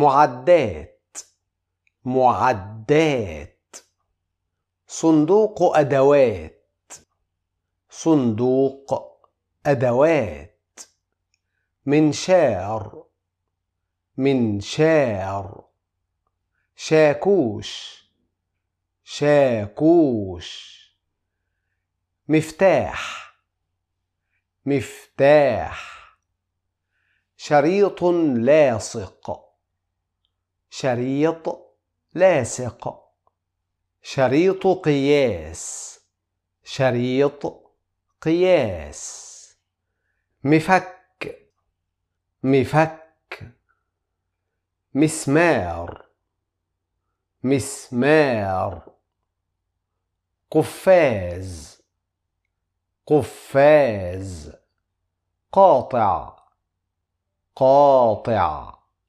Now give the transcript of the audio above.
معدات معدات صندوق أدوات صندوق أدوات منشار منشار شاكوش شاكوش مفتاح مفتاح شريط لاصق شريط لاصق شريط قياس شريط قياس مفك مفك مسمار مسمار قفاز قفاز قاطع قاطع